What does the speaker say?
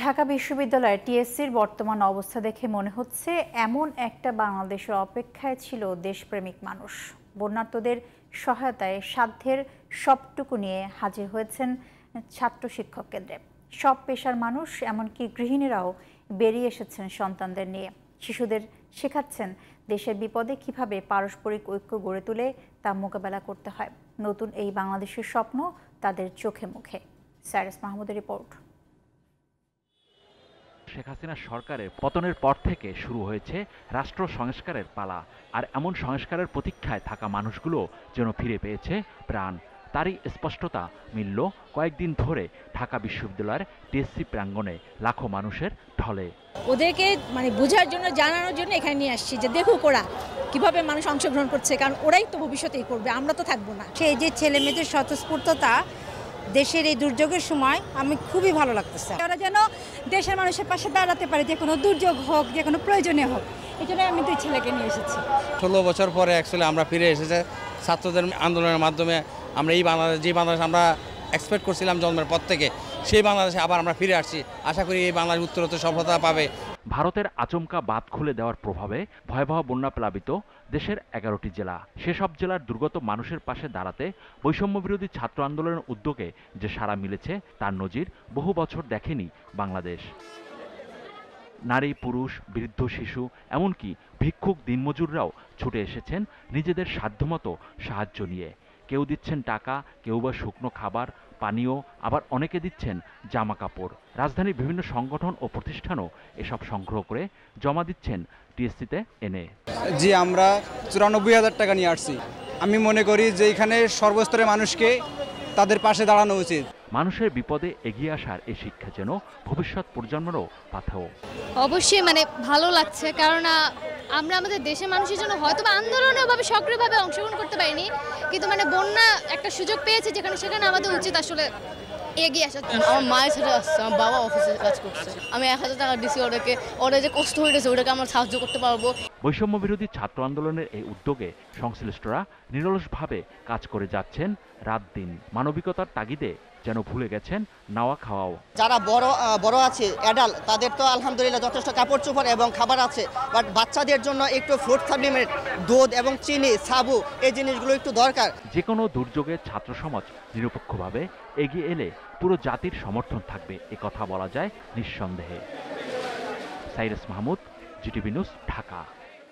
ঢাকা বিশ্ববিদ্যালয়ের টিএসসির বর্তমান অবস্থা দেখে মনে হচ্ছে এমন একটা বাংলাদেশের অপেক্ষায় ছিল দেশপ্রেমিক মানুষ বন্যার্থদের সহায়তায় সাধ্যের সবটুকু নিয়ে হাজির হয়েছেন ছাত্র শিক্ষক কেন্দ্রে সব পেশার মানুষ এমনকি গৃহিণীরাও বেরিয়ে এসেছেন সন্তানদের নিয়ে শিশুদের শেখাচ্ছেন দেশের বিপদে কিভাবে পারস্পরিক ঐক্য গড়ে তুলে তা মোকাবেলা করতে হয় নতুন এই বাংলাদেশের স্বপ্ন তাদের চোখে মুখে সাইরাস মাহমুদের রিপোর্ট শেখ হাসিনা সরকারের পতনের পর থেকে শুরু হয়েছে রাষ্ট্র সংস্কারের পালা আর এমন সংস্কারের প্রতীক্ষায় থাকা মানুষগুলো যেন ফিরে পেয়েছে প্রাণ তারই স্পষ্টতা মিলল কয়েকদিন ধরে ঢাকা বিশ্ববিদ্যালয়ের টিএসসি প্রাঙ্গণে লাখো মানুষের ঢলে ওদেরকে মানে বোঝার জন্য জানানোর জন্য এখানে নিয়ে আসছি যে দেখো ওরা কিভাবে মানুষ অংশগ্রহণ করছে কারণ ওরাই তো ভবিষ্যতেই করবে আমরা তো থাকবো না সেই যে ছেলে মেয়েদের স্বতঃস্ফূর্ততা দেশের এই দুর্যোগের সময় আমি খুবই ভালো লাগতেছে ওরা যেন দেশের মানুষের পাশে দাঁড়াতে পারে যে কোনো দুর্যোগ হোক যে কোনো প্রয়োজনে হোক এই জন্য আমি দুই ছেলেকে নিয়ে এসেছি ষোলো বছর পরে অ্যাকচুয়ালি আমরা ফিরে এসেছে ছাত্রদের আন্দোলনের মাধ্যমে আমরা এই বাংলাদেশ যে বাংলাদেশ আমরা এক্সপেক্ট করছিলাম জন্মের পর থেকে সেই বাংলাদেশে আবার আমরা ফিরে আসছি আশা করি এই বাংলাদেশ উত্তরোত্তর সফলতা পাবে ভারতের আচমকা বাঁধ খুলে দেওয়ার প্রভাবে ভয়াবহ বন্যা প্লাবিত দেশের এগারোটি জেলা সেসব জেলার দুর্গত মানুষের পাশে দাঁড়াতে বৈষম্য বিরোধী ছাত্র আন্দোলনের উদ্যোগে যে সারা মিলেছে তার নজির বহু বছর দেখেনি বাংলাদেশ নারী পুরুষ বৃদ্ধ শিশু এমনকি ভিক্ষুক দিনমজুররাও ছুটে এসেছেন নিজেদের সাধ্যমতো সাহায্য নিয়ে কেউ দিচ্ছেন টাকা কেউ বা শুকনো খাবার পানীয় আবার অনেকে দিচ্ছেন জামা কাপড় রাজধানীর বিভিন্ন সংগঠন ও প্রতিষ্ঠানও এসব সংগ্রহ করে জমা দিচ্ছেন টিএসসিতে এনে জি আমরা চুরানব্বই হাজার টাকা নিয়ে আসছি আমি মনে করি যে এখানে সর্বস্তরের মানুষকে তাদের পাশে দাঁড়ানো উচিত মানুষের বিপদে এগিয়ে আসার এই শিক্ষা যেন ভবিষ্যৎ প্রজন্মেরও পাথেও অবশ্যই মানে ভালো লাগছে কারণ আমরা আমাদের দেশের মানুষের জন্য হয়তো বা আন্দোলনে ওভাবে সক্রিয়ভাবে অংশগ্রহণ করতে পারিনি কিন্তু মানে বন্যা একটা সুযোগ পেয়েছে যেখানে সেখানে আমাদের উচিত আসলে এগিয়ে আসা আমার মায়ের সাথে আসছে আমার বাবা অফিসে কাজ করছে আচ্ছা। আমি এক হাজার টাকা দিছি অর্ডারকে ওরা যে কষ্ট হয়ে গেছে ওটাকে আমরা সাহায্য করতে পারবো বৈষম্য বিরোধী ছাত্র আন্দোলনের এই উদ্যোগে সংশ্লিষ্টরা নিরলসভাবে কাজ করে যাচ্ছেন রাত দিন মানবিকতার তাগিদে যেন ভুলে গেছেন নাওয়া খাওয়াও যারা বড় বড় আছে অ্যাডাল তাদের তো আলহামদুলিল্লাহ যথেষ্ট কাপড় চোপড় এবং খাবার আছে বাট বাচ্চাদের জন্য একটু ফ্রুট সাপ্লিমেন্ট দুধ এবং চিনি সাবু এই জিনিসগুলো একটু দরকার যে কোনো দুর্যোগে ছাত্র সমাজ নিরপেক্ষভাবে এগিয়ে এলে পুরো জাতির সমর্থন থাকবে এ কথা বলা যায় নিঃসন্দেহে Cyrus Mahmud GTV news Dhaka